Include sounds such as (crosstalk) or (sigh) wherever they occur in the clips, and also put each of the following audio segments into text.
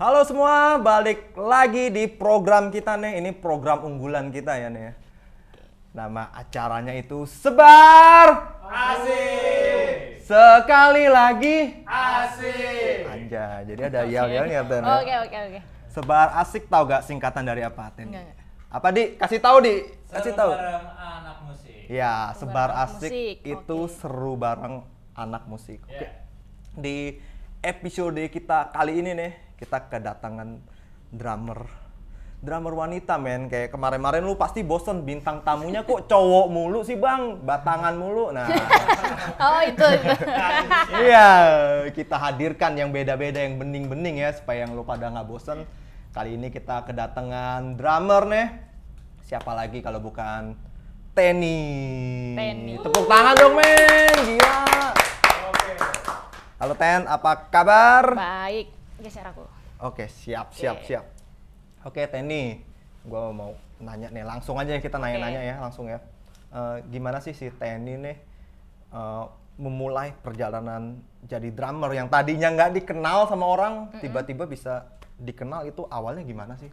Halo semua, balik lagi di program kita nih. Ini program unggulan kita ya nih. Ya. Nama acaranya itu Sebar Asik. Sekali lagi Asik. Anja. Jadi ada yel ya nih Oke, oke, oke. Sebar Asik tahu gak singkatan dari apa, Ten? Enggak, Apa di? Kasih tahu di. Kasih tahu. anak musik. Ya, Sebar Asik itu okay. seru bareng anak musik. Oke. Okay. Iya. Yeah. Di episode kita kali ini nih kita kedatangan drummer drummer wanita men kayak kemarin marin lu pasti bosen bintang tamunya kok cowok mulu sih bang batangan mulu nah (laughs) oh itu (laughs) iya kita hadirkan yang beda-beda yang bening-bening ya supaya yang lu pada nggak bosen kali ini kita kedatangan drummer nih siapa lagi kalau bukan Tenny Teni tepuk tangan dong men gila Halo Ten, apa kabar? Baik geser aku. Oke, okay, siap, siap, okay. siap. Oke, okay, Teni, gue mau nanya nih, langsung aja kita nanya-nanya okay. ya, langsung ya. Uh, gimana sih si Teni nih uh, memulai perjalanan jadi drummer yang tadinya nggak dikenal sama orang, tiba-tiba mm -hmm. bisa dikenal itu awalnya gimana sih?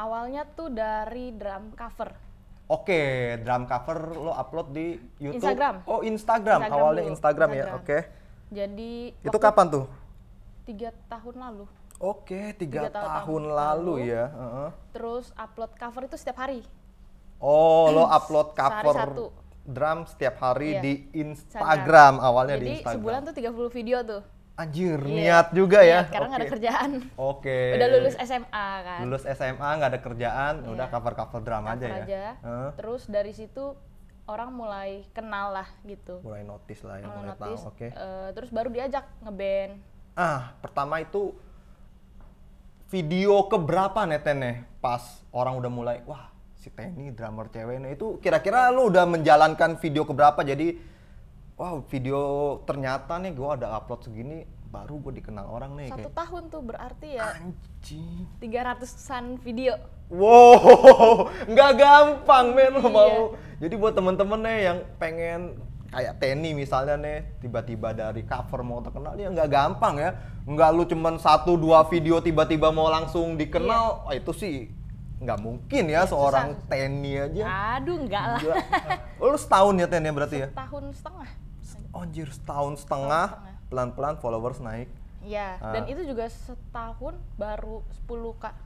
Awalnya tuh dari drum cover. Oke, okay, drum cover lo upload di YouTube. Instagram. Oh, Instagram. Instagram Awalnya Instagram, Instagram ya. Oke. Okay. Jadi itu kapan tuh? tiga tahun lalu. Oke, tiga, tiga tahun, tahun lalu, lalu ya. Uh -huh. Terus upload cover itu setiap hari. Oh, lo upload cover satu. drum setiap hari iya. di Instagram Instagram. awalnya Jadi, di Instagram. Jadi sebulan tuh 30 video tuh. Anjir, iya. niat juga iya, ya. Karena nggak gak ada kerjaan. Oke. Okay. Udah lulus SMA kan. Lulus SMA nggak ada kerjaan, iya. udah cover-cover drum cover aja ya. aja. Huh? Terus dari situ orang mulai kenal lah gitu. Mulai notice lah ya, mulai, mulai tahu. Oke. Okay. Uh, eh, terus baru diajak ngeband. Ah, pertama itu video keberapa nih pas orang udah mulai wah si Teni drummer ceweknya itu kira-kira lu udah menjalankan video keberapa jadi wow video ternyata nih gue ada upload segini baru gue dikenal orang nih satu kayak, tahun tuh berarti ya tiga ratusan video wow (laughs) nggak gampang men lo iya. mau jadi buat temen-temen nih yang pengen kayak Tenny misalnya nih tiba-tiba dari cover mau terkenal ya nggak gampang ya nggak lu cuman satu dua video tiba-tiba mau langsung dikenal oh, itu sih nggak mungkin ya, ya seorang susah. Tenny aja aduh nggak lah lu setahun ya Tenny berarti setahun ya setahun setengah oh, anjir setahun setengah pelan-pelan followers naik ya ah. dan itu juga setahun baru 10 kak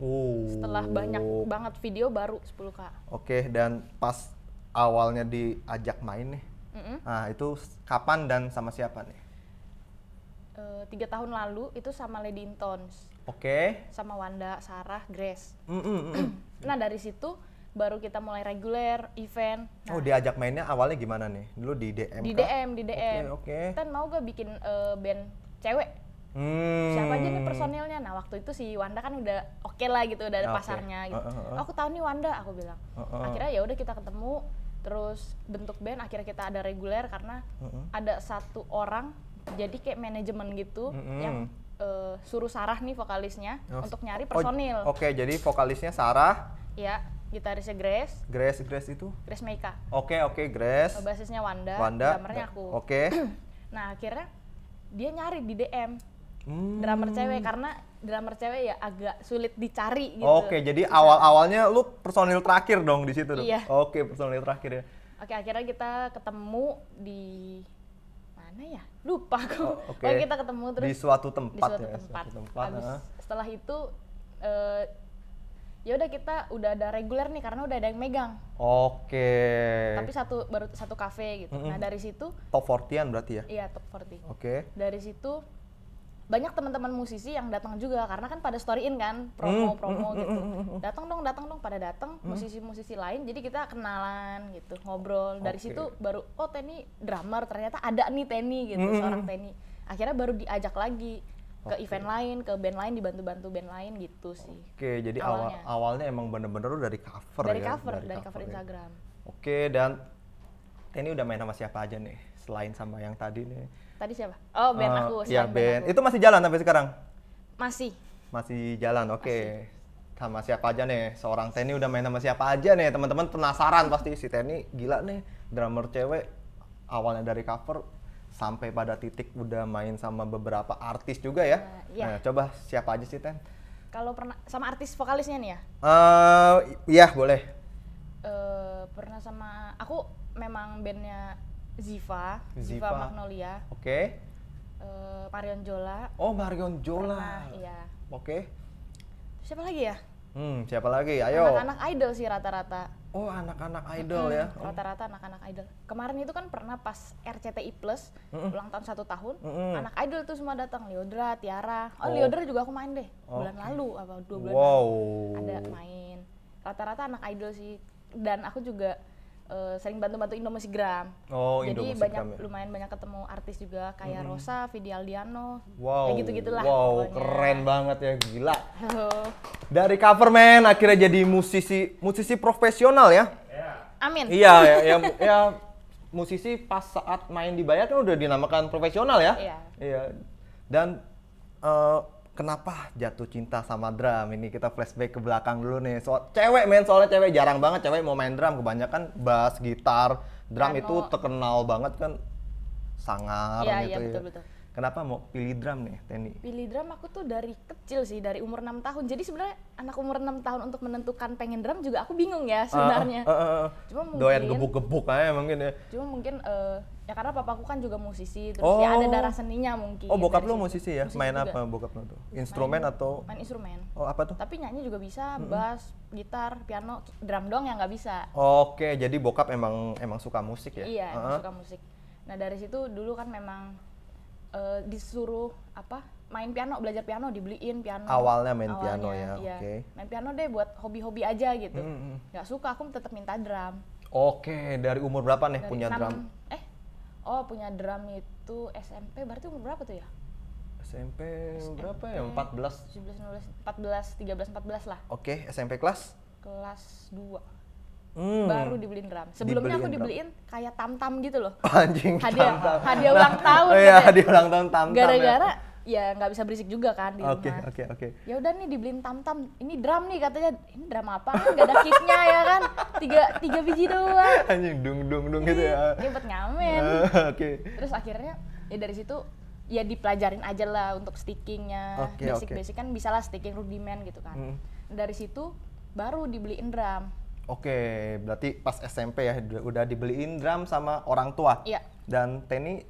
Oh. Setelah banyak banget video baru 10 kak. Oke, dan pas awalnya diajak main nih, Mm -hmm. Nah, itu kapan dan sama siapa nih? Uh, tiga tahun lalu itu sama Lady Intons. Oke. Okay. Sama Wanda, Sarah, Grace. Mm -hmm. (clears throat) nah dari situ baru kita mulai reguler event. Oh, nah, oh diajak mainnya awalnya gimana nih? Dulu di DM? Di DM, di DM. Oke. Okay, okay. Kan mau gue bikin uh, band cewek? Hmm. Siapa aja nih personilnya? Nah waktu itu si Wanda kan udah oke okay lah gitu, udah ada okay. pasarnya. Gitu. Uh, uh, uh. aku tahu nih Wanda, aku bilang. Uh, uh. Akhirnya ya udah kita ketemu terus bentuk band akhirnya kita ada reguler karena mm-hmm. ada satu orang jadi kayak manajemen gitu mm-hmm. yang uh, suruh Sarah nih vokalisnya oh. untuk nyari oh, personil. Oh, Oke, okay, jadi vokalisnya Sarah. Iya, gitarisnya Grace. Grace, Grace itu? Grace Meika. Oke, okay, oke, okay, Grace. Oh, basisnya Wanda, Wanda. drummernya aku. Oke. Okay. (clears throat) nah, akhirnya dia nyari di DM hmm. drummer cewek karena drummer cewek ya agak sulit dicari gitu. Oke, jadi awal-awalnya lu personil terakhir dong di situ. Iya. Oke, personil terakhir ya. Oke, akhirnya kita ketemu di mana ya? Lupa aku. Oh, Oke. Okay. kita ketemu terus di suatu tempat di suatu ya. Tempat. Suatu tempat. Abis, ah. setelah itu uh, ya udah kita udah ada reguler nih karena udah ada yang megang. Oke. Okay. Tapi satu baru satu kafe gitu. Mm -hmm. Nah, dari situ top 40-an berarti ya? Iya, top 40. Oke. Okay. Dari situ banyak teman-teman musisi yang datang juga karena kan pada storyin kan promo-promo hmm, hmm, hmm, gitu datang dong datang dong pada datang musisi-musisi lain jadi kita kenalan gitu ngobrol dari okay. situ baru oh Teni drummer ternyata ada nih Teni gitu seorang Teni akhirnya baru diajak lagi ke okay. event lain, ke band lain, dibantu-bantu band lain gitu sih. Oke, okay, jadi awalnya. awal awalnya emang bener-bener dari cover dari ya? Cover, dari, dari cover, cover ya. Instagram. Oke, okay, dan Teni udah main sama siapa aja nih selain sama yang tadi nih? Tadi siapa? Oh, band uh, eh, aku. Iya, band. band. Aku. Itu masih jalan sampai sekarang? Masih. Masih jalan, oke. Okay. Sama siapa aja nih? Seorang Teni udah main sama siapa aja nih? Teman-teman penasaran pasti si Teni gila nih, drummer cewek awalnya dari cover sampai pada titik udah main sama beberapa artis juga ya. Uh, iya. Nah, coba siapa aja sih Ten? Kalau pernah sama artis vokalisnya nih ya? Eh, uh, iya boleh. Uh, pernah sama aku memang bandnya Ziva, Ziva, Magnolia. Oke. Okay. Uh, eh, Marion Jola. Oh, Marion Jola. Pernah, iya. Oke. Okay. Siapa lagi ya? Hmm, siapa lagi? Ayo. Anak-anak idol sih rata-rata. Oh, anak-anak idol -hmm. ya. Oh. Rata-rata anak-anak idol. Kemarin itu kan pernah pas RCTI Plus mm -hmm. ulang tahun satu tahun, mm -hmm. anak idol tuh semua datang. Leodra, Tiara. Oh, oh. Leodra juga aku main deh. Bulan lalu apa dua bulan wow. lalu ada main. Rata-rata anak idol sih. Dan aku juga uh, sering bantu-bantuin bantu Gram. Oh, Jadi banyak ya. lumayan banyak ketemu artis juga kayak hmm. Rosa, Vidi Aldiano. Wow. Ya gitu-gitulah. Wow, pokoknya. keren banget ya, gila. Oh. Dari coverman akhirnya jadi musisi musisi profesional ya. Amin. Iya, ya, ya, ya musisi pas saat main di Bayat kan udah dinamakan profesional ya. Iya. Iya. Dan uh, kenapa jatuh cinta sama drum ini kita flashback ke belakang dulu nih soal cewek main soalnya cewek jarang banget cewek mau main drum kebanyakan bass gitar drum Piano. itu terkenal banget kan sangar ya, gitu iya, ya, betul, Betul. Kenapa mau pilih drum nih, Teni? Pilih drum aku tuh dari kecil sih, dari umur 6 tahun. Jadi sebenarnya anak umur 6 tahun untuk menentukan pengen drum juga aku bingung ya ah, sebenarnya. Uh, uh, uh, uh. Cuma doyan gebuk-gebuk aja mungkin ya. Cuma mungkin uh, Ya karena papaku kan juga musisi, terus oh. ya ada oh. darah seninya mungkin. Oh, bokap lu musisi ya? Musisi main juga. apa bokap lu tuh? Instrumen main, atau Main instrumen. Oh, apa tuh? Tapi nyanyi juga bisa, mm -hmm. bass, gitar, piano, drum dong yang nggak bisa. Oke, okay, jadi bokap emang emang suka musik ya? Iya, uh -huh. suka musik. Nah, dari situ dulu kan memang uh, disuruh apa? main piano, belajar piano, dibeliin piano. Awalnya main Awalnya, piano ya, iya. oke. Okay. Main piano deh buat hobi-hobi aja gitu. Mm -hmm. suka, aku tetap minta drum. Oke, okay, dari umur berapa nih dari punya 6, drum? Eh, oh punya drum itu SMP berarti umur berapa tuh ya SMP, SMP berapa ya 14 17 19 14 13 14 lah oke okay, SMP kelas kelas 2 Hmm. baru dibeliin drum. Sebelumnya dibeliin aku dibeliin drum. kayak tam tam gitu loh. (laughs) anjing. Hadiah tam -tam. hadiah ulang (laughs) oh, tahun. Oh, iya, gitu. Ya. hadiah ulang tahun tam tam. Ya. Gara-gara ya ya nggak bisa berisik juga kan di rumah. Oke, okay, oke, okay. oke. Ya udah nih dibeliin tam-tam. Ini drum nih katanya. Ini drum apa? Kan gak ada kitnya ya kan. Tiga, tiga biji doang. (laughs) Anjing dung dung dung gitu ya. (laughs) Ini buat ngamen. Uh, oke. Okay. Terus akhirnya ya dari situ ya dipelajarin aja lah untuk stickingnya. Okay, basic okay. basic kan bisa lah sticking rudiment gitu kan. Hmm. Dari situ baru dibeliin drum. Oke, berarti pas SMP ya udah dibeliin drum sama orang tua. Iya. Dan Teni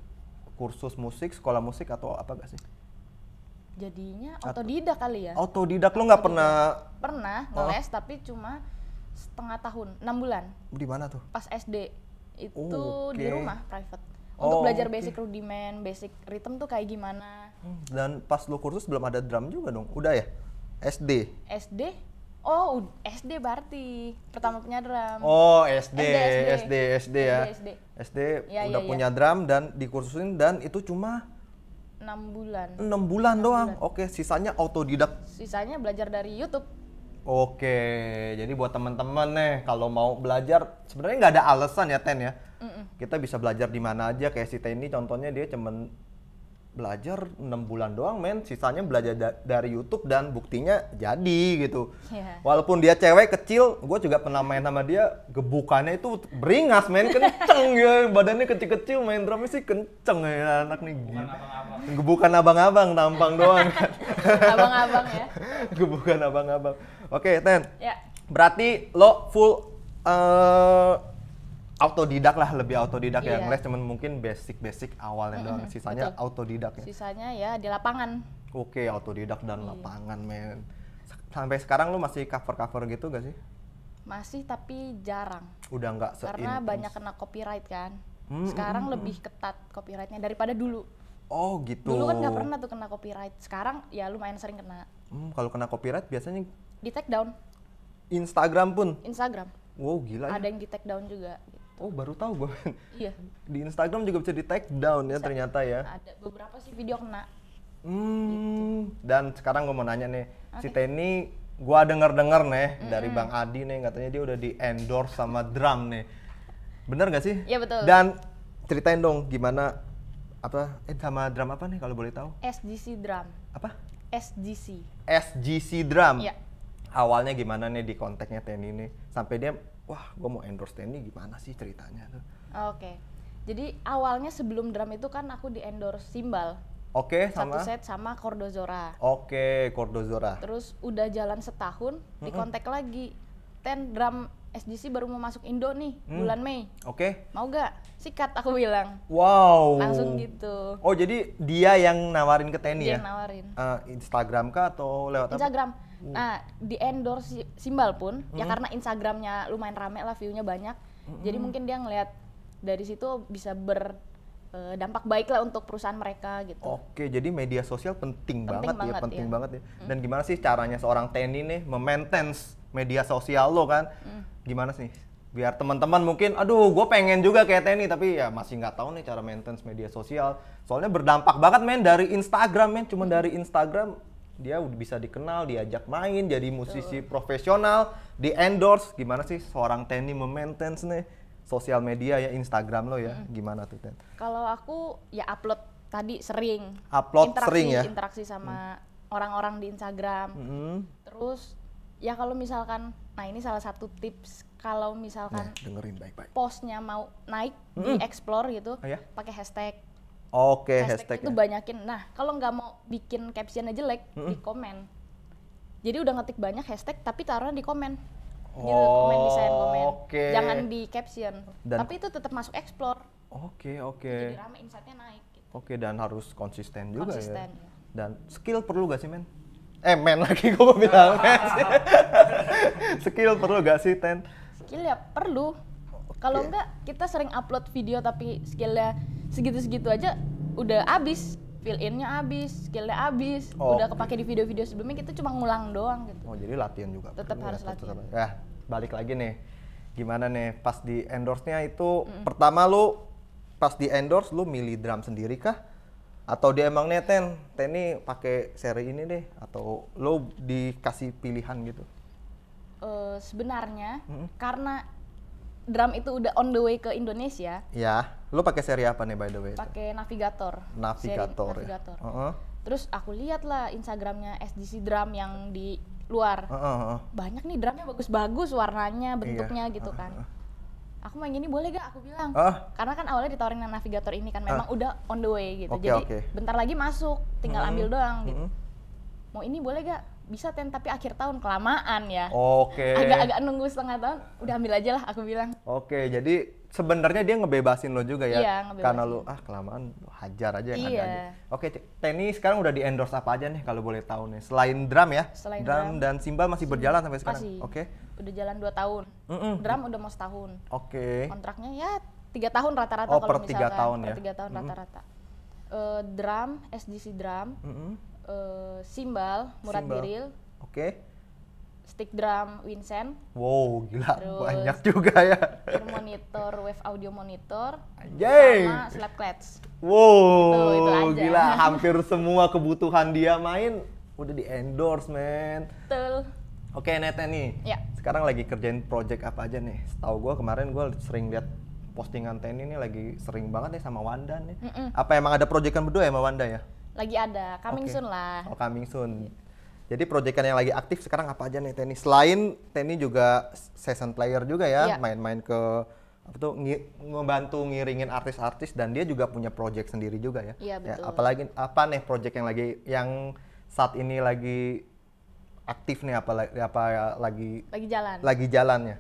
kursus musik, sekolah musik atau apa gak sih? jadinya otodidak kali ya otodidak lo nggak pernah pernah oh. ngeles oh. tapi cuma setengah tahun enam bulan di mana tuh pas SD itu oh, okay. di rumah private oh, untuk oh, belajar okay. basic rudiment basic rhythm tuh kayak gimana hmm, dan pas lo kursus belum ada drum juga dong udah ya SD SD oh SD berarti pertama punya drum oh SD SD SD, SD, SD, SD ya SD, SD. SD ya, udah ya, punya ya. drum dan dikursusin dan itu cuma enam bulan. Enam bulan 6 doang. Bulan. Oke, sisanya autodidak. Sisanya belajar dari YouTube. Oke, jadi buat teman-teman nih kalau mau belajar sebenarnya nggak ada alasan ya Ten ya. Mm -mm. Kita bisa belajar di mana aja kayak si Teni contohnya dia cuman belajar 6 bulan doang men sisanya belajar da dari YouTube dan buktinya jadi gitu yeah. walaupun dia cewek kecil gue juga pernah main sama dia gebukannya itu beringas men kenceng (laughs) ya badannya kecil-kecil main drumnya sih kenceng ya anak nih gebukan abang-abang gebukan abang-abang tampang doang (laughs) abang-abang ya (laughs) gebukan abang-abang oke okay, Ten yeah. berarti lo full uh, autodidak lah lebih autodidak yeah. ya iya. ngeles cuman mungkin basic-basic awalnya mm -hmm. doang sisanya Betul. autodidak ya sisanya ya di lapangan oke okay, autodidak dan iya. lapangan men sampai sekarang lu masih cover-cover gitu gak sih masih tapi jarang udah nggak karena banyak kena copyright kan hmm, sekarang lebih ketat copyrightnya daripada dulu oh gitu dulu kan nggak pernah tuh kena copyright sekarang ya lumayan sering kena hmm, kalau kena copyright biasanya di take down Instagram pun Instagram wow gila ada ya. yang di take down juga Oh baru tahu gue. Iya. Di Instagram juga bisa di take down ya bisa, ternyata ya. Ada beberapa sih video kena. Hmm. Gitu. Dan sekarang gue mau nanya nih, okay. si Teni gue denger-denger nih mm -hmm. dari Bang Adi nih katanya dia udah di endorse sama drum nih. Bener gak sih? Iya betul. Dan ceritain dong gimana apa eh sama drum apa nih kalau boleh tahu? SGC drum. Apa? SGC. SGC drum. Iya. Awalnya gimana nih di kontaknya Teni nih sampai dia wah gue mau endorse Tenny gimana sih ceritanya tuh oke okay. jadi awalnya sebelum drum itu kan aku di endorse simbal Oke, okay, sama satu set sama Cordozora. Oke, okay, Cordozora. Terus udah jalan setahun, mm-hmm. dikontak lagi. Ten drum SDC baru mau masuk Indo nih hmm. bulan Mei. Oke. Okay. Mau gak? Sikat aku bilang. Wow. Langsung gitu. Oh, jadi dia yang nawarin ke Tenny dia ya? Dia nawarin. Uh, Instagram kah atau lewat Instagram. apa? Instagram. Hmm. Nah, di endorse Simbal pun ya hmm. ya karena Instagramnya lumayan rame lah view banyak. Hmm. Jadi mungkin dia ngelihat dari situ bisa ber eh, dampak baik lah untuk perusahaan mereka gitu. Oke, jadi media sosial penting, penting banget, ya, banget ya, penting ya. banget ya. Hmm. Dan gimana sih caranya seorang TNI nih memaintens media sosial lo kan? Hmm. Gimana sih? biar teman-teman mungkin aduh gue pengen juga kayak Teni tapi ya masih nggak tahu nih cara maintenance media sosial soalnya berdampak banget men dari Instagram men cuma hmm. dari Instagram dia bisa dikenal, diajak main, jadi musisi Betul. profesional, di endorse. Gimana sih seorang Tenny memaintains nih sosial media ya Instagram lo ya? Hmm. Gimana tuh Ten? Kalau aku ya upload tadi sering. Upload interaksi, sering ya? Interaksi sama mm. orang-orang hmm. di Instagram. Hmm. Terus ya kalau misalkan, nah ini salah satu tips kalau misalkan nah, dengerin baik-baik. Postnya mau naik hmm. di explore gitu, oh, ya? pakai hashtag Oke, okay, hashtag itu banyakin. Nah, kalau nggak mau bikin captionnya jelek, mm -hmm. di komen. Jadi udah ngetik banyak hashtag, tapi taruhnya di komen. Oh, di komen desain komen. Okay. Jangan di caption. Dan, tapi itu tetap masuk explore. Oke, okay, oke. Okay. Jadi rame insightnya naik. Gitu. Oke, okay, dan harus konsisten juga ya. konsisten, ya. ya. Dan skill perlu gak sih, men? Eh, men lagi gue mau bilang (laughs) men. skill perlu gak sih, Ten? Skill ya perlu. Okay. Kalau enggak, kita sering upload video tapi skillnya segitu-segitu aja udah abis fill innya abis, skillnya abis, oh, udah kepake okay. di video-video sebelumnya kita cuma ngulang doang gitu. Oh jadi latihan juga. Tetap iya, harus ya, latihan. Ya balik lagi nih, gimana nih pas di endorse-nya itu mm. pertama lu pas di endorse lu milih drum sendiri kah? Atau dia emang neten, teni pakai seri ini deh, atau lo dikasih pilihan gitu? Uh, sebenarnya mm -hmm. karena drum itu udah on the way ke Indonesia. Ya. Lu pakai seri apa nih by the way? Pakai Navigator. Navigator. Seri, ya. Navigator. Uh -huh. Terus aku lihat lah Instagramnya SDC Drum yang di luar. Uh -huh. Banyak nih drumnya bagus-bagus, warnanya, iya. bentuknya iya. gitu kan. Uh -huh aku main gini boleh gak aku bilang uh. karena kan awalnya ditawarin navigator ini kan memang uh. udah on the way gitu okay, jadi okay. bentar lagi masuk tinggal -hmm. ambil doang gitu -hmm. mau ini boleh gak bisa ten tapi akhir tahun kelamaan ya. Oke. Okay. Agak-agak nunggu setengah tahun udah ambil aja lah aku bilang. Oke, okay, jadi sebenarnya dia ngebebasin lo juga ya. Iya, ngebebasin. Karena lo ah kelamaan hajar aja yang iya. ada Oke, Oke, Teni sekarang udah di endorse apa aja nih kalau boleh tahu nih? Selain drum ya. Selain drum, drum dan simbal masih berjalan sampai sekarang. Oke. Okay. Udah jalan 2 tahun. Mm -mm. Drum udah mau setahun. Oke. Okay. Kontraknya ya tiga tahun rata-rata oh, kalau misalnya. Oh, per 3 tahun ya. Per tahun rata-rata. Mm uh, drum, SDC drum. Mm -hmm uh, simbal, Murad simbal. Biril. Oke. Okay. Stick drum Vincent. Wow, gila Terus banyak juga ya. monitor, wave audio monitor. Anjay. Sama slap clats. Wow, gitu, itu, itu gila hampir semua kebutuhan dia main udah di endorse, men. Betul. Oke, okay, Nete nih. Ya. Sekarang lagi kerjain project apa aja nih? Setahu gue kemarin gue sering lihat postingan Teni ini lagi sering banget nih sama Wanda nih. Mm -mm. Apa emang ada proyekan berdua ya sama Wanda ya? Lagi ada, coming okay. soon lah. Oh, coming soon. Yeah. Jadi proyekan yang lagi aktif sekarang apa aja nih Teni? Selain Teni juga session player juga ya, iya. main-main yeah. ke apa tuh ngi, ngebantu ngiringin artis-artis dan dia juga punya project sendiri juga ya. Iya yeah, betul. Ya, apalagi apa nih project yang lagi yang saat ini lagi aktif nih apa apa lagi lagi jalan. Lagi jalannya.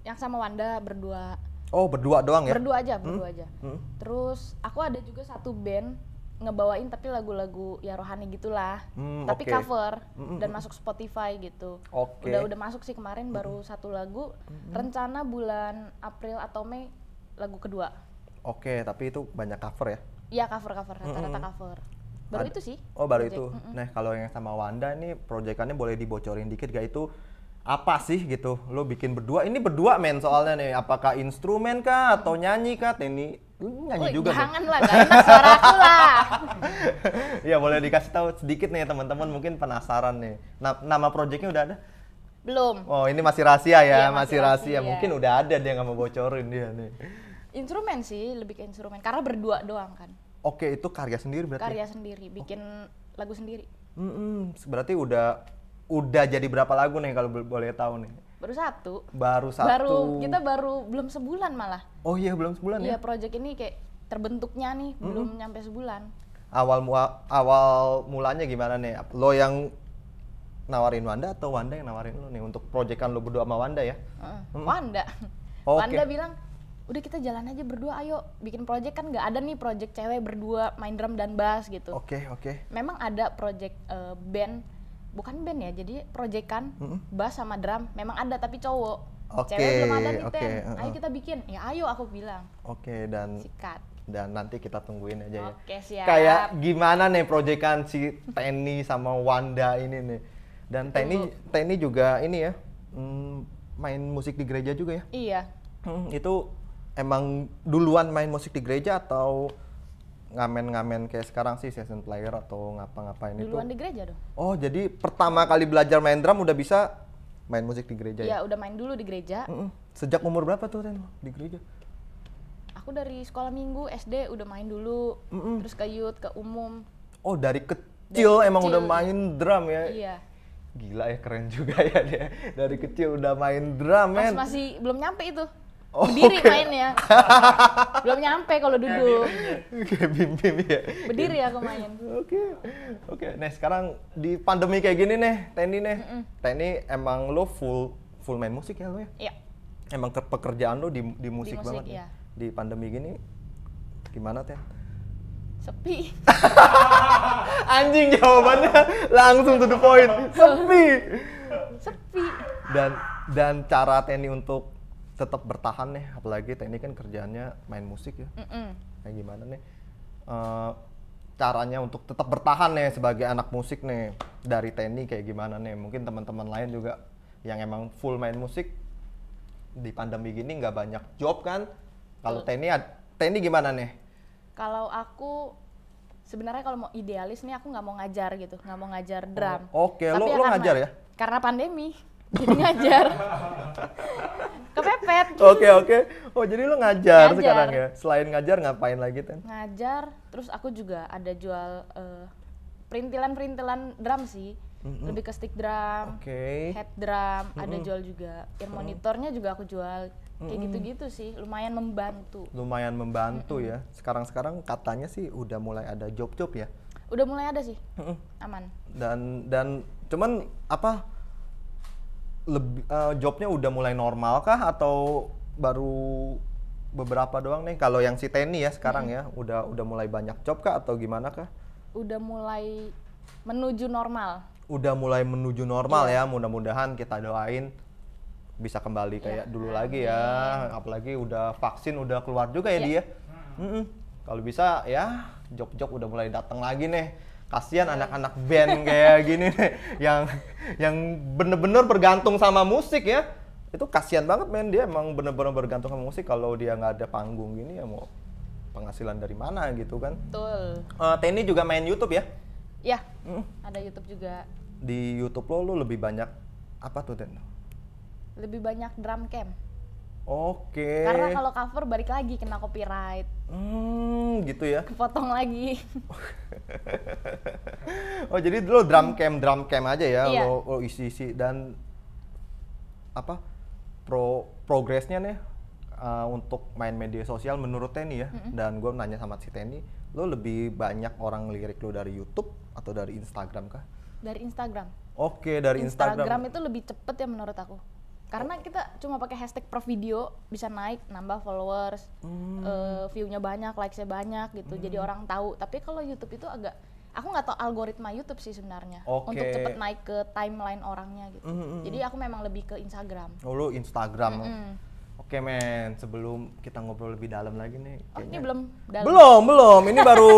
Yang sama Wanda berdua. Oh, berdua doang ya? Berdua aja, hmm? berdua hmm? aja. Hmm? Terus aku ada juga satu band ngebawain tapi lagu-lagu ya rohani gitulah hmm, tapi okay. cover hmm, hmm, dan hmm. masuk Spotify gitu okay. udah udah masuk sih kemarin mm baru satu lagu mm rencana bulan April atau Mei lagu kedua oke okay, tapi itu banyak cover ya iya cover cover rata-rata mm cover baru Ad, itu sih oh baru project. itu mm nah kalau yang sama Wanda ini proyekannya boleh dibocorin dikit gak itu apa sih gitu lo bikin berdua ini berdua men soalnya nih apakah instrumen kah atau nyanyi kah ini Lu nyanyi juga jangan lah, gak enak suara aku lah. (laughs) ya boleh dikasih tahu sedikit nih teman-teman mungkin penasaran nih. Na nama proyeknya udah ada? Belum. Oh ini masih rahasia ya, iya, masih, masih rahasia. rahasia. Mungkin udah ada dia nggak mau bocorin dia nih. Instrumen sih, lebih ke instrumen. Karena berdua doang kan. Oke itu karya sendiri berarti? Ya? Karya sendiri, bikin oh. lagu sendiri. Mm -mm, berarti udah udah jadi berapa lagu nih kalau boleh tahu nih? Baru satu, Baru satu, Baru kita baru belum sebulan malah. Oh iya belum sebulan iya, ya. Iya project ini kayak terbentuknya nih hmm. belum nyampe sebulan. Awal mua, awal mulanya gimana nih? Lo yang nawarin Wanda atau Wanda yang nawarin lo nih untuk proyekan lo berdua sama Wanda ya? hmm. Wanda. Oh, Wanda bilang udah kita jalan aja berdua ayo bikin project kan nggak ada nih project cewek berdua main drum dan bass gitu. Oke okay, oke. Okay. Memang ada project uh, band bukan band ya jadi proyekan hmm? bass sama drum memang ada tapi cowok okay, cewek belum ada nih okay, ten ayo uh-uh. kita bikin ya ayo aku bilang oke okay, dan sikat dan nanti kita tungguin aja okay, ya siap. kayak gimana nih proyekan si Teni sama Wanda ini nih dan Teni Teni juga ini ya hmm, main musik di gereja juga ya iya hmm, itu emang duluan main musik di gereja atau ngamen-ngamen kayak sekarang sih session player atau ngapa-ngapain itu. Duluan di gereja dong. Oh, jadi pertama kali belajar main drum udah bisa main musik di gereja ya? Iya, udah main dulu di gereja. Mm -mm. Sejak umur berapa tuh Ren di gereja? Aku dari sekolah minggu SD udah main dulu, mm -mm. terus ke youth, ke umum. Oh, dari kecil dari emang kecil. udah main drum ya? Iya. Gila ya, keren juga ya dia. Dari kecil udah main drum, Mas, Masih belum nyampe itu. Oh, berdiri main ya (laughs) Belum nyampe kalau duduk. Oke, bim bim ya. Berdiri aku main. Oke. Okay. Oke, okay. nah sekarang di pandemi kayak gini nih, Teni nih. Mm -mm. Teni emang lo full full main musik ya lo ya? Iya. Emang ke pekerjaan lo di, di musik, di musik banget. Iya. Di pandemi gini gimana Ten? Sepi. (laughs) Anjing jawabannya langsung to the point. Sepi. Sepi. Dan dan cara Teni untuk tetap bertahan nih apalagi teknik kan kerjaannya main musik ya mm -mm. kayak gimana nih uh, caranya untuk tetap bertahan nih sebagai anak musik nih dari teknik kayak gimana nih mungkin teman-teman lain juga yang emang full main musik di pandemi gini nggak banyak job kan kalau teknik teknik gimana nih kalau aku sebenarnya kalau mau idealis nih aku nggak mau ngajar gitu nggak mau ngajar oh, drum oh, oke okay. lo lo ngajar ya karena pandemi jadi ngajar (laughs) kepepet oke oke okay. oh jadi lu ngajar, ngajar sekarang ya selain ngajar ngapain lagi ten ngajar terus aku juga ada jual uh, eh, perintilan perintilan drum sih mm-hmm. lebih ke stick drum, okay. head drum, mm-hmm. ada jual juga. Ear monitornya juga aku jual. Kayak mm gitu-gitu sih, lumayan membantu. Lumayan membantu mm-hmm. ya. Sekarang-sekarang katanya sih udah mulai ada job-job ya. Udah mulai ada sih. Mm-hmm. Aman. Dan dan cuman apa lebih uh, jobnya udah mulai normal kah atau baru beberapa doang nih kalau yang si Teni ya sekarang hmm. ya udah udah mulai banyak job kah atau gimana kah udah mulai menuju normal udah mulai menuju normal yeah. ya mudah-mudahan kita doain bisa kembali iya. kayak yeah. dulu lagi ya yeah. apalagi udah vaksin udah keluar juga ya yeah. dia ya? mm -mm. kalau bisa ya job-job udah mulai datang lagi nih kasihan anak-anak band kayak gini nih yang yang bener-bener bergantung sama musik ya itu kasihan banget men dia emang bener-bener bergantung sama musik kalau dia nggak ada panggung gini ya mau penghasilan dari mana gitu kan betul uh, eh, Tenny juga main YouTube ya ya hmm. ada YouTube juga di YouTube lo lo lebih banyak apa tuh Ten lebih banyak drum camp Oke. Karena kalau cover balik lagi kena copyright. Hmm, gitu ya. Kepotong lagi. (laughs) oh, jadi lo drum cam drum cam aja ya iya. lo, isi-isi dan apa? Pro progresnya nih uh, untuk main media sosial menurut Teni ya. Mm -hmm. Dan gue nanya sama si Teni, lo lebih banyak orang lirik lo dari YouTube atau dari Instagram kah? Dari Instagram. Oke, dari Instagram. Instagram itu lebih cepet ya menurut aku karena kita cuma pakai hashtag prof video bisa naik nambah followers hmm. uh, viewnya banyak like likesnya banyak gitu hmm. jadi orang tahu tapi kalau YouTube itu agak aku nggak tahu algoritma YouTube sih sebenarnya okay. untuk cepet naik ke timeline orangnya gitu mm -hmm. jadi aku memang lebih ke Instagram oh lu Instagram mm -hmm. Oke okay, men, sebelum kita ngobrol lebih dalam lagi nih. Oh ini belum dalam. Belum belum, ini baru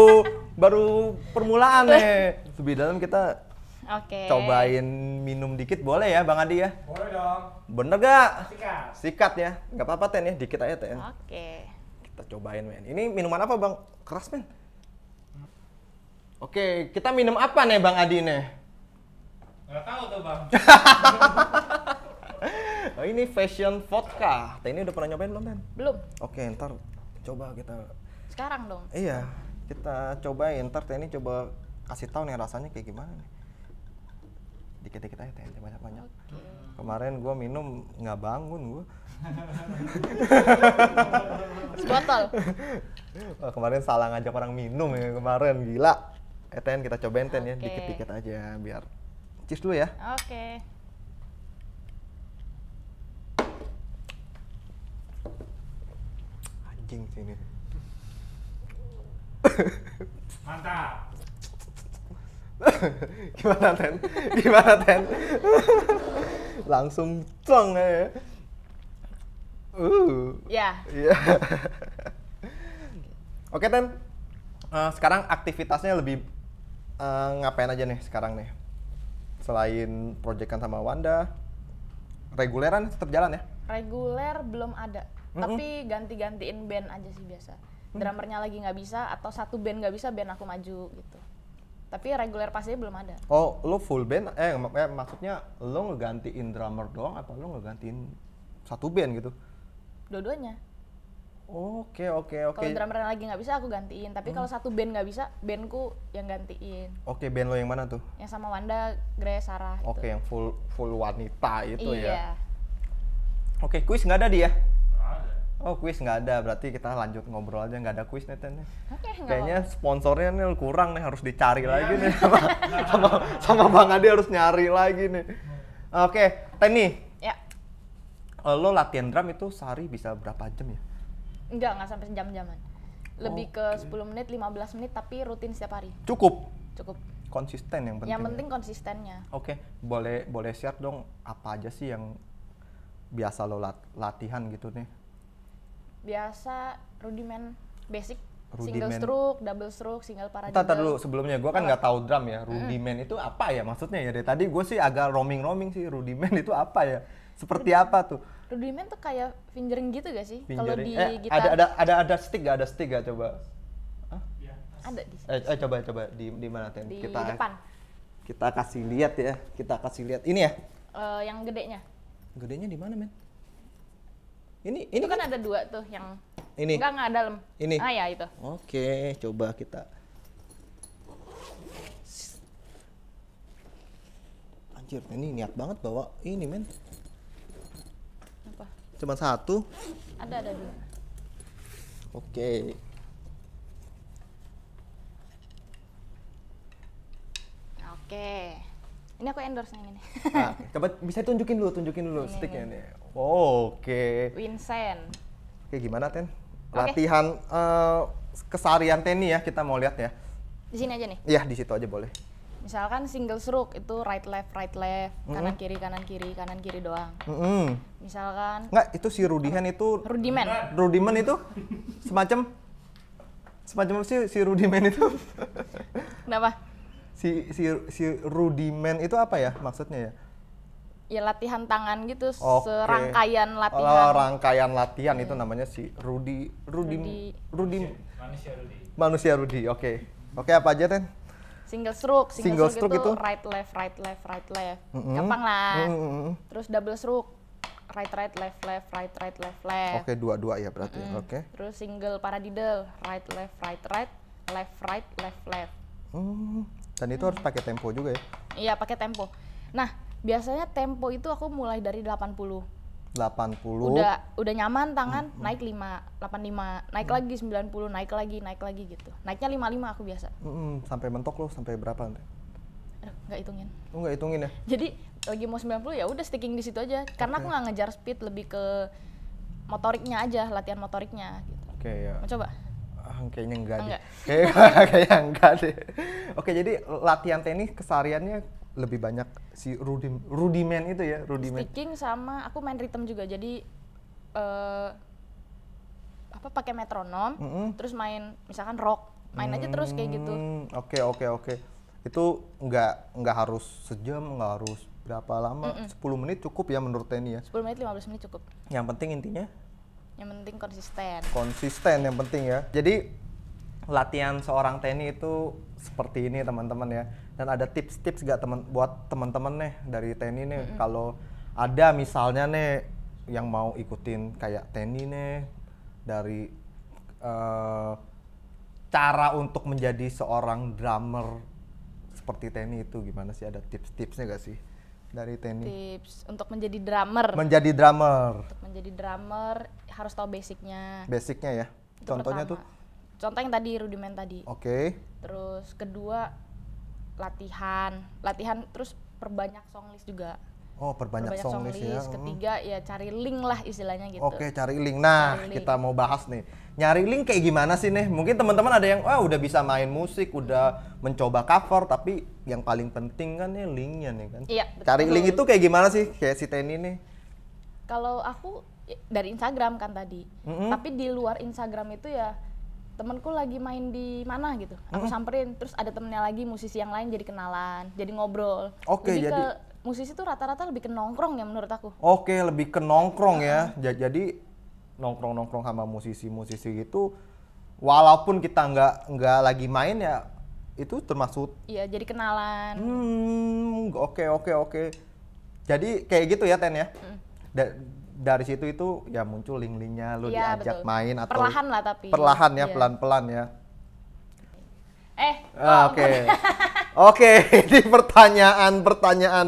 baru permulaan nih. (laughs) Lebih dalam kita Oke. Okay. Cobain minum dikit boleh ya Bang Adi ya? Boleh dong. Bener ga? Sikat. Sikat ya. Gak apa-apa Ten ya, dikit aja Ten. Oke. Okay. Kita cobain men. Ini minuman apa Bang? Keras men. Oke, okay, kita minum apa nih Bang Adi nih? Gak tahu tuh Bang. (laughs) oh, ini fashion vodka. Ten ini udah pernah nyobain belum Ten? Belum. Oke, ntar coba kita. Sekarang dong? Iya. Kita cobain, ntar Ten ini coba kasih tahu nih rasanya kayak gimana nih dikit-dikit aja teh banyak-banyak. Okay. Kemarin gue minum nggak bangun gue. sebotol oh, kemarin salah ngajak orang minum ya kemarin gila. Eten eh, kita cobain ten okay. ya dikit-dikit aja biar. Cheers dulu ya. Oke. Okay. Anjing sini. Mantap. (laughs) gimana ten gimana ten (laughs) langsung cong ya uh ya yeah. (laughs) oke ten uh, sekarang aktivitasnya lebih uh, ngapain aja nih sekarang nih selain proyekkan sama Wanda reguleran tetap jalan ya reguler belum ada mm -hmm. tapi ganti-gantiin band aja sih biasa mm -hmm. drummernya lagi nggak bisa atau satu band nggak bisa band aku maju gitu tapi reguler pastinya belum ada. Oh, lo full band? Eh, mak eh maksudnya lo ngegantiin drummer doang atau lo ngegantiin satu band gitu? Dua-duanya. Oke, oke, oke. Kalau drummer lagi nggak bisa aku gantiin, tapi hmm. kalau satu band nggak bisa, bandku yang gantiin. Oke, okay, band lo yang mana tuh? Yang sama Wanda, Grace, Sarah. Oke, okay, gitu. yang full full wanita itu iya. ya. Oke, okay, kuis nggak ada dia? oh kuis nggak ada berarti kita lanjut ngobrol aja nggak ada kuis nih ten kayaknya sponsornya nih kurang nih harus dicari iya. lagi nih (laughs) sama, sama sama bang Adi harus nyari lagi nih oke okay, ya. Eh, lo latihan drum itu sehari bisa berapa jam ya Enggak, nggak sampai jam jaman lebih okay. Oh, ke 10 menit 15 menit tapi rutin setiap hari cukup cukup konsisten yang penting. Yang ya? penting konsistennya. Oke, okay. boleh boleh share dong apa aja sih yang biasa lo lat latihan gitu nih? biasa rudiment basic rudiment. single stroke, double stroke, single paradiddle. Tata dulu sebelumnya gue kan nggak tahu drum ya. Rudiment hmm. itu apa ya maksudnya ya? Dari tadi gue sih agak roaming-roaming sih. Rudiment (laughs) itu apa ya? Seperti Rud apa tuh? Rudiment tuh kayak fingering gitu gak sih? Kalau di eh, gitar. Ada ada ada ada stick gak? Ada stick gak coba? Hah? Iya, ada di. Sini. Eh, eh coba coba di di mana Ten? Di kita, depan. Kita kasih lihat ya. Kita kasih lihat. Ini ya. Uh, yang gedenya. Gedenya di mana men? Ini ini kan, kan, ada dua tuh yang ini. Enggak enggak dalam. Ini. Ah ya itu. Oke, coba kita Anjir, ini niat banget bawa ini, men. Apa? Cuma satu. Ada ada dua. Oke. Oke. Ini aku endorse yang ini. Nah, (laughs) coba bisa tunjukin dulu, tunjukin dulu sticknya nih. Oh, Oke. Okay. Vincent. Oke, gimana Ten? Latihan okay. uh, eh, kesarian Teni ya kita mau lihat ya. Di sini aja nih? Iya, di situ aja boleh. Misalkan single stroke itu right left right left, mm -hmm. kanan kiri kanan kiri kanan kiri doang. Mm -hmm. Misalkan Enggak, itu si Rudihan itu rudiman. Rudiman itu semacam semacam si si rudiman itu. Kenapa? Si si si rudiman itu apa ya maksudnya ya? ya latihan tangan gitu okay. serangkaian oh, latihan oh, rangkaian latihan hmm. itu namanya si Rudi Rudi Rudi manusia Rudi manusia Rudi oke okay. oke okay, apa aja ten single stroke single, single stroke, stroke itu, itu right left right left right left mm -hmm. gampang lah mm -hmm. terus double stroke right right left left right right left left oke okay, dua dua ya berarti mm -hmm. oke okay. terus single paradiddle right left right right left right left left mm. dan itu mm. harus pakai tempo juga ya iya pakai tempo nah biasanya tempo itu aku mulai dari 80 80 udah udah nyaman tangan naik hmm. naik 5 85 naik hmm. lagi 90 naik lagi naik lagi gitu naiknya 55 aku biasa Mm hmm. sampai mentok loh sampai berapa nanti nggak hitungin oh, nggak hitungin ya jadi lagi mau 90 ya udah sticking di situ aja karena okay. aku nggak ngejar speed lebih ke motoriknya aja latihan motoriknya gitu oke okay, ya mau coba ah, kayaknya enggak, enggak. deh (laughs) kayaknya enggak deh oke jadi latihan tenis kesariannya lebih banyak si rudim rudimen itu ya rudimen sticking sama aku main rhythm juga jadi uh, apa pakai metronom mm -hmm. terus main misalkan rock main mm -hmm. aja terus kayak gitu hmm, oke okay, oke okay, oke okay. itu nggak nggak harus sejam nggak harus berapa lama mm -mm. 10 menit cukup ya menurut tni ya 10 menit 15 menit cukup yang penting intinya yang penting konsisten konsisten yang penting ya jadi latihan seorang tni itu seperti ini teman-teman ya dan ada tips-tips gak temen buat teman-teman nih dari TNI nih mm-hmm. kalau ada misalnya nih yang mau ikutin kayak TNI nih dari uh, cara untuk menjadi seorang drummer seperti TNI itu gimana sih ada tips-tipsnya gak sih dari TNI? Tips untuk menjadi drummer. Menjadi drummer. Untuk menjadi drummer harus tahu basicnya. Basicnya ya. Itu Contohnya pertama. tuh? Contoh yang tadi rudiment tadi. Oke. Okay. Terus kedua latihan latihan terus perbanyak song list juga Oh, perbanyak, perbanyak song, list, ya. Hmm. Ketiga ya cari link lah istilahnya gitu. Oke, cari link. Nah, cari link. kita mau bahas nih. Nyari link kayak gimana sih nih? Mungkin teman-teman ada yang wah udah bisa main musik, udah mencoba cover, tapi yang paling penting kan ya linknya nih kan. Iya, betul. Cari link itu kayak gimana sih? Kayak si Teni nih. Kalau aku dari Instagram kan tadi. Mm -hmm. Tapi di luar Instagram itu ya temenku lagi main di mana gitu aku hmm. samperin terus ada temennya lagi musisi yang lain jadi kenalan jadi ngobrol okay, jadi, jadi ke musisi tuh rata-rata lebih ke nongkrong ya menurut aku oke okay, lebih ke nongkrong ya jadi nongkrong nongkrong sama musisi musisi gitu walaupun kita nggak nggak lagi main ya itu termasuk iya jadi kenalan hmm oke oke oke jadi kayak gitu ya ten ya hmm dari situ itu ya muncul link-linknya lu ya, diajak betul. main atau perlahan lah tapi perlahan ya iya. pelan-pelan ya, ya. eh ah, oke oke (laughs) ini pertanyaan pertanyaan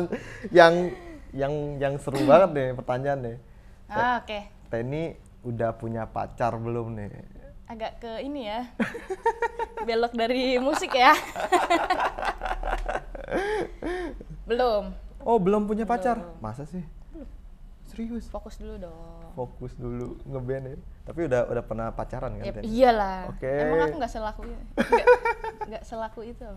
yang yang yang seru (clears throat) banget nih pertanyaan nih Ah oke okay. Teni udah punya pacar belum nih agak ke ini ya (laughs) belok dari musik ya (laughs) belum oh belum punya belum. pacar masa sih serius fokus dulu dong fokus dulu ngeband ya tapi udah udah pernah pacaran kan yep, iyalah oke okay. emang aku nggak selaku nggak selaku itu (laughs)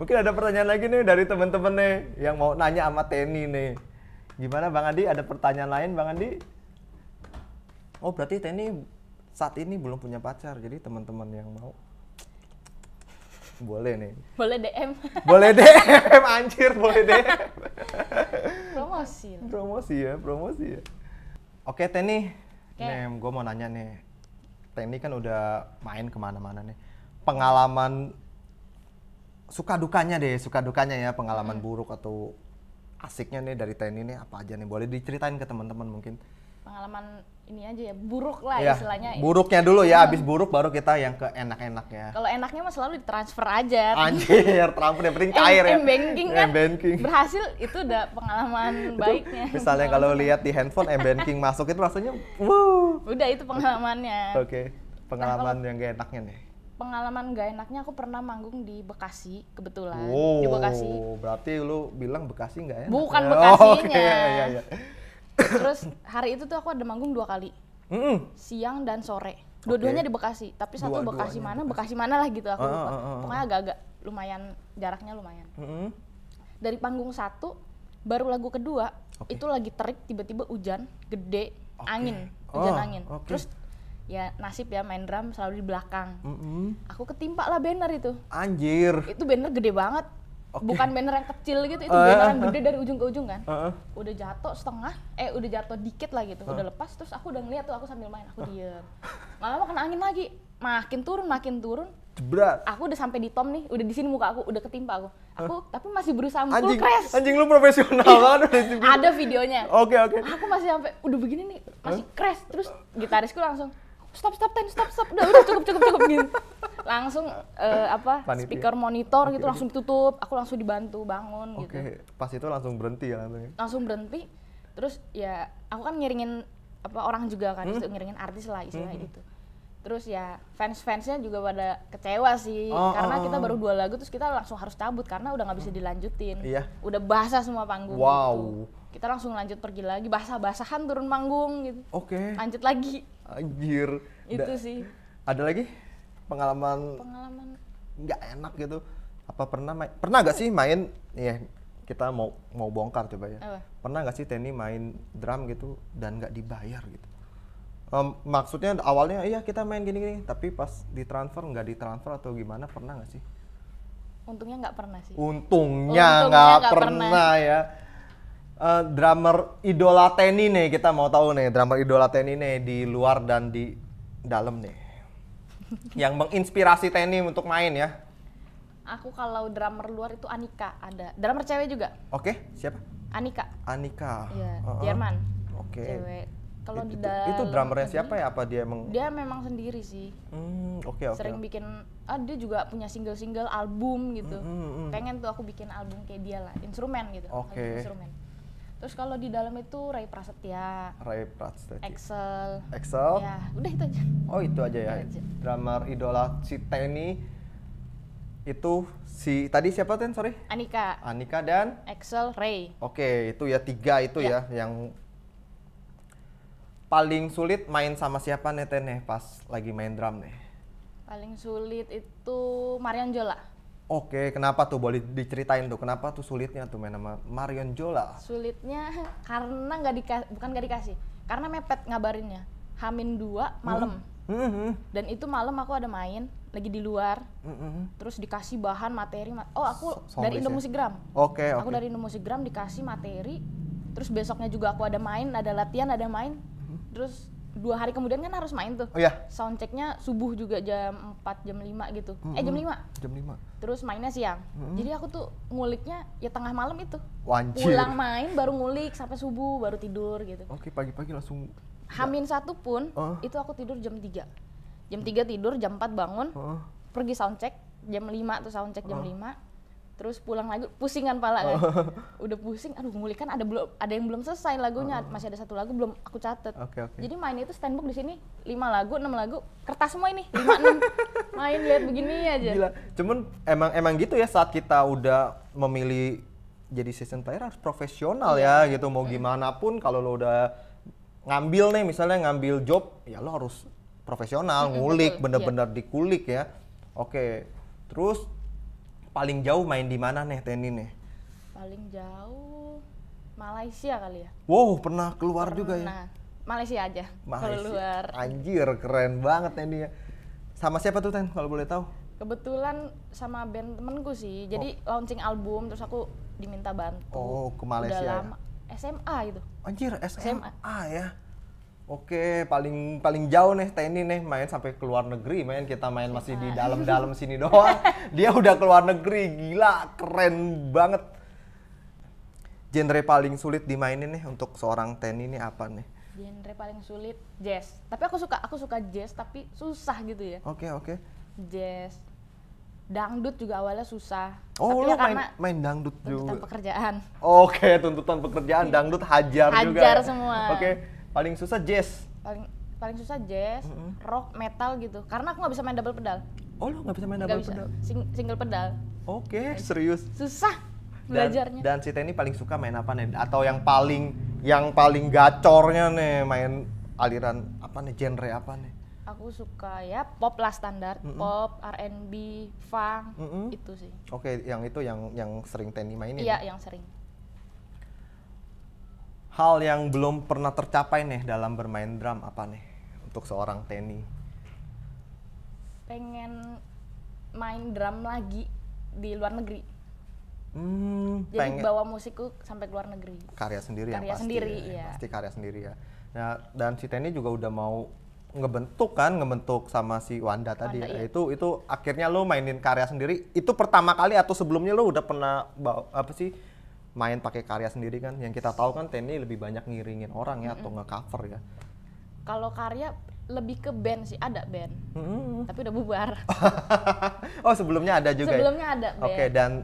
mungkin ada pertanyaan lagi nih dari temen-temen nih yang mau nanya sama Teni nih gimana Bang Andi ada pertanyaan lain Bang Andi oh berarti Teni saat ini belum punya pacar jadi teman-teman yang mau boleh nih. Boleh DM. Boleh DM, anjir boleh DM. promosi. Lah. Promosi ya, promosi ya. Oke Teni, okay. Nem, gue mau nanya nih. Teni kan udah main kemana-mana nih. Pengalaman suka dukanya deh, suka dukanya ya pengalaman hmm. buruk atau asiknya nih dari Teni nih apa aja nih? Boleh diceritain ke teman-teman mungkin pengalaman ini aja ya buruk lah ya, istilahnya buruknya dulu ya hmm. habis buruk baru kita yang ke enak-enaknya kalau enaknya mah selalu ditransfer aja anjir transfer yang penting cair ya m-banking kan banking berhasil itu udah pengalaman baiknya misalnya kalau lihat di handphone m-banking masuk itu rasanya wuh udah itu pengalamannya oke okay. pengalaman nah, yang gak enaknya nih pengalaman gak enaknya aku pernah manggung di Bekasi kebetulan wow, di Bekasi berarti lu bilang Bekasi gak enak bukan ya? Bekasinya oh, okay, iya, iya. iya terus hari itu tuh aku ada manggung dua kali mm -hmm. siang dan sore dua-duanya okay. di Bekasi tapi satu dua Bekasi mana Bekasi mana lah gitu aku uh, lupa uh, uh. pokoknya agak-agak lumayan jaraknya lumayan mm -hmm. dari panggung satu baru lagu kedua okay. itu lagi terik tiba-tiba hujan gede okay. angin oh, hujan oh, angin okay. terus ya nasib ya main drum selalu di belakang. Mm -hmm. Aku ketimpa lah banner itu. Anjir. Itu banner gede banget. Okay. Bukan banner yang kecil gitu, itu uh, banner yang ah, gede ah. dari ujung ke ujung kan. Uh, uh. Udah jatuh setengah, eh udah jatuh dikit lah gitu, uh. udah lepas. Terus aku udah ngeliat tuh, aku sambil main, aku diem. malah lama kena angin lagi, makin turun, makin turun. Jebrat. Aku udah sampai di tom nih, udah di sini muka aku, udah ketimpa aku. Aku huh? tapi masih berusaha mukul anjing, crash. Anjing lu profesional iya, banget. Ada videonya. Oke okay, oke. Okay. Aku masih sampai udah begini nih, masih huh? crash. Terus gitarisku langsung stop stop ten stop stop udah udah cukup cukup cukup gitu langsung uh, apa Panitia. speaker monitor okay, gitu langsung ditutup aku langsung dibantu bangun okay. gitu pas itu langsung berhenti ya langsung ya? langsung berhenti terus ya aku kan ngiringin apa orang juga kan hmm? ngiringin artis lah istilahnya hmm, hmm. gitu terus ya fans-fansnya juga pada kecewa sih oh, oh karena oh, kita oh. baru dua lagu terus kita langsung harus cabut karena udah nggak bisa hmm. dilanjutin iya. udah basah semua panggung gitu. wow gitu. kita langsung lanjut pergi lagi basah-basahan turun panggung gitu oke okay. lanjut lagi anjir itu da sih ada lagi pengalaman pengalaman nggak enak gitu apa pernah main, pernah nggak sih main ya kita mau mau bongkar coba ya apa? pernah nggak sih Tenny main drum gitu dan nggak dibayar gitu um, maksudnya awalnya iya kita main gini-gini tapi pas ditransfer nggak ditransfer atau gimana pernah nggak sih untungnya nggak pernah sih untungnya nggak pernah. pernah ya uh, drummer idola Tenny nih kita mau tahu nih drummer idola Tenny nih di luar dan di dalam nih yang menginspirasi Teni untuk main ya? Aku kalau drummer luar itu Anika ada. Drummer cewek juga. Oke, okay, siapa? Anika. Anika. Iya, uh -uh. Jerman. Oke. Okay. Cewek. Kalau di dalam itu drummernya siapa ya? Apa dia emang? Dia memang sendiri sih. Hmm, oke okay, oke. Okay. Sering bikin, ah dia juga punya single-single, album gitu. Hmm, hmm, hmm. Pengen tuh aku bikin album kayak dia lah, instrumen gitu. Oke. Okay. Instrumen Terus kalau di dalam itu Ray Prasetya. Ray Prasetya. Excel. Excel. Ya, udah itu aja. Oh, itu aja ya. Drama Drummer idola si Teni itu si tadi siapa Ten sorry? Anika. Anika dan Excel Ray. Oke, itu ya tiga itu ya, ya yang paling sulit main sama siapa nih Ten pas lagi main drum nih? Paling sulit itu Marian Jola. Oke, kenapa tuh boleh diceritain tuh? Kenapa tuh sulitnya tuh main sama Marion Jola? Sulitnya (laughs) karena nggak dikasih, bukan nggak dikasih, karena mepet ngabarinnya. Hamin dua malam. Mm -hmm. Dan itu malam aku ada main, lagi di luar. Mm -hmm. Terus dikasih bahan materi. oh, aku so dari Indo Ya? Oke, okay, Aku okay. dari Indomusikgram dikasih materi. Terus besoknya juga aku ada main, ada latihan, ada main. Mm -hmm. Terus dua hari kemudian kan harus main tuh. Oh iya. Soundchecknya subuh juga jam 4, jam 5 gitu. Mm -hmm. Eh jam 5. Jam 5. Terus mainnya siang. Mm -hmm. Jadi aku tuh nguliknya ya tengah malam itu. Wancir. Pulang main baru ngulik sampai subuh baru tidur gitu. Oke, okay, pagi-pagi langsung Hamin satu pun uh. itu aku tidur jam 3. Jam 3 tidur, jam 4 bangun. Uh. Pergi soundcheck jam 5 tuh soundcheck check uh. jam 5 terus pulang lagi pusingan pala kan oh. (laughs) udah pusing aduh ngulik kan ada belum ada yang belum selesai lagunya oh. masih ada satu lagu belum aku catet okay, okay. jadi mainnya itu standbook di sini lima lagu enam lagu kertas semua ini lima enam (laughs) main lihat begini aja Gila. cuman emang emang gitu ya saat kita udah memilih jadi season player harus profesional yeah. ya iya. gitu mau iya. gimana pun kalau lo udah ngambil nih misalnya ngambil job ya lo harus profesional ngulik bener-bener yeah. dikulik ya oke okay. terus paling jauh main di mana nih Teni nih? Paling jauh Malaysia kali ya. Wow, pernah keluar pernah. juga ya? Malaysia aja. Malaysia. Keluar. Anjir, keren banget Teni ya. Sama siapa tuh Ten kalau boleh tahu? Kebetulan sama band temenku sih. Jadi oh. launching album terus aku diminta bantu. Oh, ke Malaysia. Udah ya? lama. SMA itu. Anjir, SMA, SMA. ya. Oke, paling paling jauh nih TNI nih main sampai ke luar negeri, main kita main masih di dalam-dalam sini doang. (laughs) Dia udah ke luar negeri, gila, keren banget. Genre paling sulit dimainin nih untuk seorang TNI nih apa nih? Genre paling sulit jazz. Tapi aku suka aku suka jazz tapi susah gitu ya. Oke, oke. Jazz. Dangdut juga awalnya susah. Oh, tapi lo ya main main dangdut juga. Tuntutan pekerjaan. Oke, tuntutan pekerjaan dangdut hajar, hajar juga. Hajar ya? semua. Oke Paling susah jazz. Paling paling susah jazz, mm -hmm. rock, metal gitu. Karena aku nggak bisa main double pedal. Oh, lo nggak bisa main double gak bisa. pedal? Sing single pedal. Oke, okay, serius. Susah belajarnya. Dan, si ini paling suka main apa nih? Atau yang paling yang paling gacornya nih main aliran apa nih? Genre apa nih? aku suka ya pop lah standar mm -mm. pop R&B funk mm -mm. itu sih oke okay, yang itu yang yang sering Tenny mainin iya ya? yang sering hal yang belum pernah tercapai nih dalam bermain drum apa nih untuk seorang Teni? Pengen main drum lagi di luar negeri. Hmm, Jadi pengen. bawa musikku sampai ke luar negeri. Karya sendiri ya, karya ya pasti. sendiri, ya. ya. Pasti karya sendiri ya. Nah, dan si Teni juga udah mau ngebentuk kan, ngebentuk sama si Wanda, Wanda tadi. Iya. Itu itu akhirnya lo mainin karya sendiri. Itu pertama kali atau sebelumnya lo udah pernah bawa, apa sih? main pakai karya sendiri kan yang kita tahu kan TNI lebih banyak ngiringin orang ya mm -hmm. atau nge-cover ya kalau karya lebih ke band sih ada band mm -hmm. tapi udah bubar (laughs) oh sebelumnya ada juga ya? sebelumnya ya? ada oke okay, dan eh,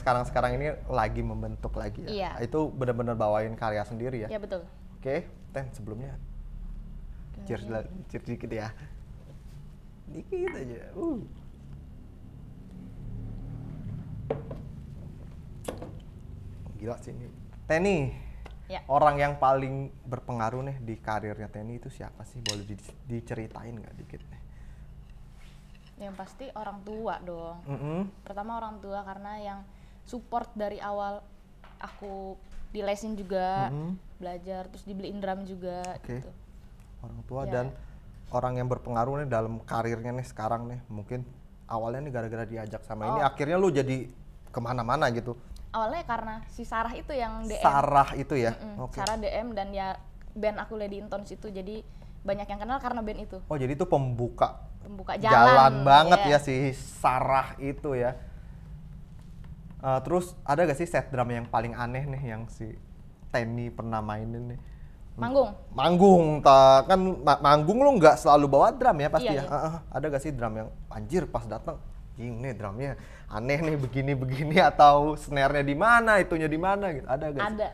sekarang sekarang sekarang ini lagi membentuk lagi ya iya. itu benar-benar bawain karya sendiri ya Iya betul oke okay. ten sebelumnya cheers, cheers dikit ya dikit aja uh gila sih ini. Teni. Ya. Orang yang paling berpengaruh nih di karirnya Teni itu siapa sih? Boleh di, diceritain nggak dikit nih? Yang pasti orang tua dong. Mm -hmm. Pertama orang tua karena yang support dari awal aku di lesin juga, mm -hmm. belajar, terus dibeliin drum juga okay. gitu. Orang tua ya. dan orang yang berpengaruh nih dalam karirnya nih sekarang nih mungkin awalnya nih gara-gara diajak sama oh. ini akhirnya lu jadi kemana-mana gitu awalnya karena si Sarah itu yang DM. Sarah itu ya. Mm -mm. Okay. Sarah DM dan ya band aku Lady Intons itu jadi banyak yang kenal karena band itu. Oh, jadi itu pembuka pembuka jalan, jalan banget yeah. ya si Sarah itu ya. Uh, terus ada gak sih set drum yang paling aneh nih yang si Tenny pernah mainin nih? Manggung. Manggung, ta kan ma manggung lu nggak selalu bawa drum ya pasti iya, ya. Iya. Uh, uh, ada gak sih drum yang anjir pas datang anjing nih drumnya aneh nih begini-begini atau snare-nya di mana, itunya di mana gitu. Ada gak Ada.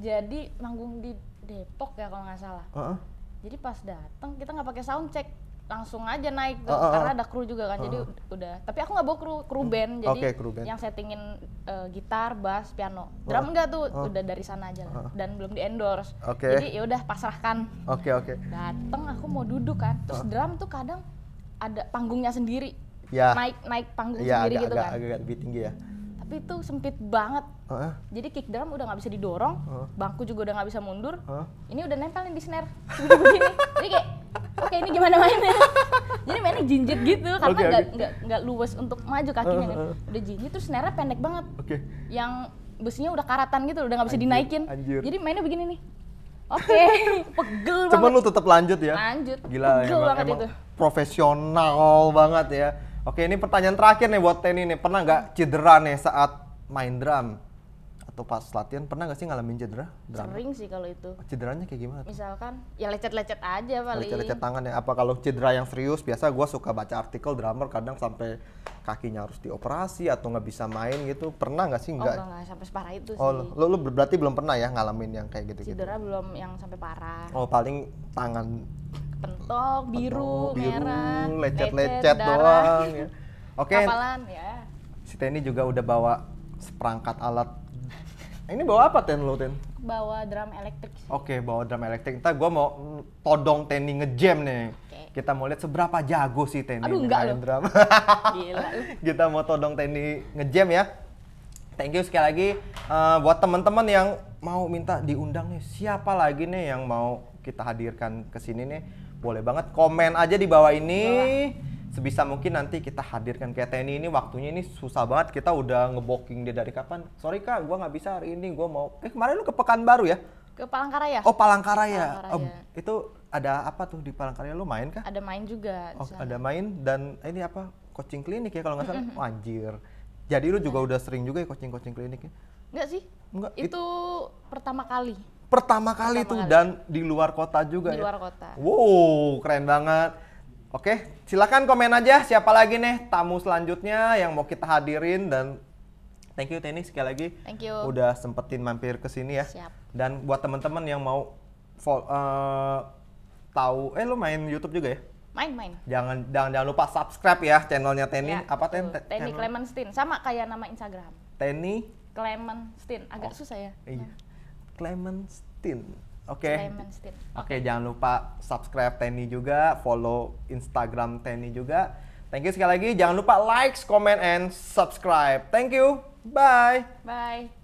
Jadi manggung di Depok ya kalau nggak salah. Uh -uh. Jadi pas datang kita nggak pakai sound check, langsung aja naik tuh uh, uh, karena ada kru juga kan uh, jadi udah tapi aku nggak bawa kru kru hmm. band jadi okay, kru band. yang settingin uh, gitar bass piano drum uh, enggak tuh uh, udah dari sana aja lah uh, dan belum di endorse okay. jadi ya udah pasrahkan oke okay, oke okay. dateng aku mau duduk kan terus uh, drum tuh kadang ada panggungnya sendiri ya. naik naik panggung ya, sendiri agak, gitu agak, kan. agak lebih tinggi ya. Tapi itu sempit banget. Uh-huh. Jadi kick drum udah nggak bisa didorong, uh-huh. bangku juga udah nggak bisa mundur. Uh-huh. Ini udah nempel nih di snare begini. Jadi kayak oke okay, ini gimana mainnya? Jadi mainnya jinjit gitu karena nggak okay, okay. nggak luwes untuk maju kakinya uh-huh. kan. Udah jinjit terus snare pendek banget. Oke. Okay. Yang besinya udah karatan gitu udah nggak bisa anjir, dinaikin. Anjir. Jadi mainnya begini nih. Oke, okay. (laughs) pegel Cuman banget. Cuman lu tetap lanjut ya? Lanjut. Gila, pegel emang, banget emang itu. profesional banget ya Oke, ini pertanyaan terakhir nih buat Teni nih. Pernah nggak cedera nih saat main drum? atau pas latihan pernah gak sih ngalamin cedera? Drama? Sering sih kalau itu. Cederanya kayak gimana? Misalkan ya lecet-lecet aja paling. Lecet-lecet tangan ya. Apa kalau cedera yang serius biasa gue suka baca artikel drummer kadang sampai kakinya harus dioperasi atau nggak bisa main gitu. Pernah nggak sih enggak? Oh enggak, sampai separah itu oh, sih. lo, lo berarti belum pernah ya ngalamin yang kayak gitu? -gitu. Cedera belum yang sampai parah. Oh paling tangan pentok biru, biru merah, lecet-lecet doang. Ya. (laughs) Oke. Okay. Kapalan ya. Si Teni juga udah bawa seperangkat alat ini bawa apa ten lo ten? Bawa drum elektrik. Oke, okay, bawa drum elektrik. Ntar gue mau todong Tenny ngejam nih. Okay. Kita mau lihat seberapa jago sih Tenny. Aduh Drum. (laughs) Gila. (laughs) Kita mau todong Tenny ngejam ya. Thank you sekali lagi uh, buat teman-teman yang mau minta diundang nih. Siapa lagi nih yang mau kita hadirkan ke sini nih? Boleh banget komen aja di bawah ini. Bawah sebisa mungkin nanti kita hadirkan kayak TNI ini waktunya ini susah banget kita udah ngeboking dia dari kapan sorry kak gue nggak bisa hari ini gue mau eh kemarin lu ke Pekanbaru ya ke Palangkaraya oh Palangkaraya, Palangkaraya. Oh, itu ada apa tuh di Palangkaraya lu main kah ada main juga oh, ada main dan ini apa coaching klinik ya kalau nggak salah oh, anjir jadi lu juga udah sering juga ya coaching coaching kliniknya Enggak sih Enggak, itu, It... pertama kali pertama kali pertama tuh kali. dan di luar kota juga di ya? luar kota wow keren banget Oke, silakan komen aja siapa lagi nih tamu selanjutnya yang mau kita hadirin dan thank you Tini sekali lagi. Thank you. Udah sempetin mampir ke sini ya. Siap. Dan buat teman-teman yang mau uh, tahu eh lu main YouTube juga ya? Main, main. Jangan jangan jangan lupa subscribe ya channelnya Tini. Ya, Apa Tini? Tini Clemenstein. Sama kayak nama Instagram. Tini Clementine Agak oh. susah ya. Iya. Oke. Oke, jangan lupa subscribe Tenny juga, follow Instagram Tenny juga. Thank you sekali lagi. Jangan lupa like, comment, and subscribe. Thank you. Bye. Bye.